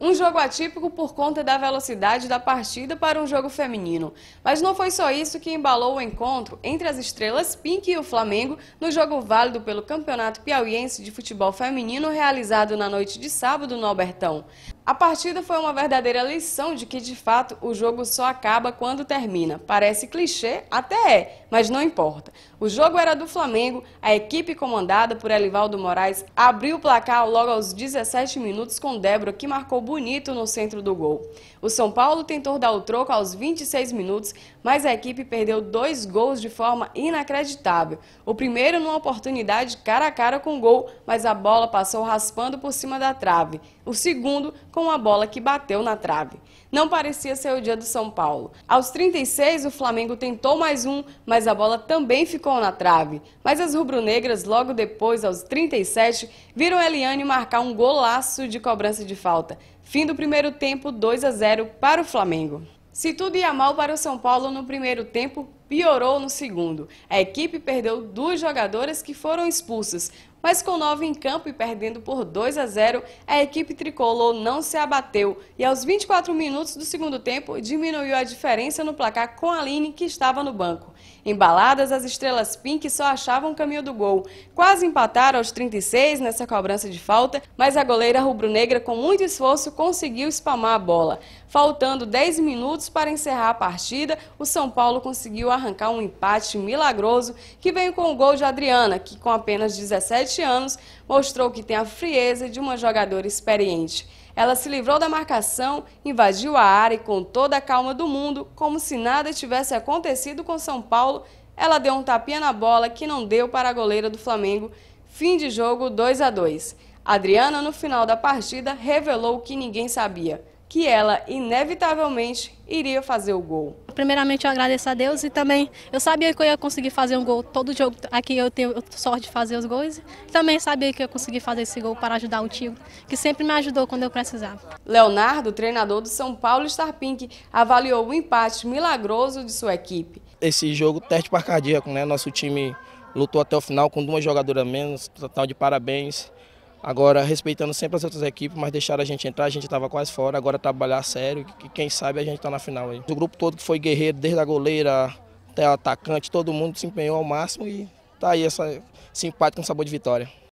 Um jogo atípico por conta da velocidade da partida para um jogo feminino. Mas não foi só isso que embalou o encontro entre as estrelas Pink e o Flamengo no jogo válido pelo Campeonato Piauiense de Futebol Feminino realizado na noite de sábado no Albertão. A partida foi uma verdadeira lição de que, de fato, o jogo só acaba quando termina. Parece clichê, até é, mas não importa. O jogo era do Flamengo, a equipe comandada por Elivaldo Moraes abriu o placar logo aos 17 minutos com Débora, que marcou bonito no centro do gol. O São Paulo tentou dar o troco aos 26 minutos, mas a equipe perdeu dois gols de forma inacreditável. O primeiro numa oportunidade cara a cara com o gol, mas a bola passou raspando por cima da trave. O segundo com a bola que bateu na trave. Não parecia ser o dia do São Paulo. Aos 36, o Flamengo tentou mais um, mas a bola também ficou na trave. Mas as rubro-negras, logo depois, aos 37, viram Eliane marcar um golaço de cobrança de falta. Fim do primeiro tempo, 2 a 0 para o Flamengo. Se tudo ia mal para o São Paulo no primeiro tempo, piorou no segundo. A equipe perdeu duas jogadoras que foram expulsas, mas com nove em campo e perdendo por 2 a 0, a equipe tricolor não se abateu e aos 24 minutos do segundo tempo diminuiu a diferença no placar com a Aline, que estava no banco. Embaladas, as estrelas pink só achavam o caminho do gol. Quase empataram aos 36 nessa cobrança de falta, mas a goleira rubro-negra, com muito esforço, conseguiu espalmar a bola. Faltando 10 minutos para encerrar a partida, o São Paulo conseguiu a arrancar um empate milagroso que veio com o gol de Adriana, que com apenas 17 anos mostrou que tem a frieza de uma jogadora experiente. Ela se livrou da marcação, invadiu a área e com toda a calma do mundo, como se nada tivesse acontecido com São Paulo, ela deu um tapinha na bola que não deu para a goleira do Flamengo. Fim de jogo 2 a 2. Adriana, no final da partida, revelou o que ninguém sabia que ela inevitavelmente iria fazer o gol. Primeiramente eu agradeço a Deus e também eu sabia que eu ia conseguir fazer um gol todo jogo. Aqui eu tenho sorte de fazer os gols. E também sabia que eu consegui fazer esse gol para ajudar o tio, que sempre me ajudou quando eu precisava. Leonardo, treinador do São Paulo Starpink, avaliou o empate milagroso de sua equipe. Esse jogo teste para cardíaco, né? Nosso time lutou até o final com duas jogadoras menos, total de parabéns. Agora, respeitando sempre as outras equipes, mas deixaram a gente entrar, a gente estava quase fora, agora trabalhar sério, que quem sabe a gente está na final aí. O grupo todo que foi guerreiro, desde a goleira até o atacante, todo mundo se empenhou ao máximo e tá aí essa, simpática com sabor de vitória.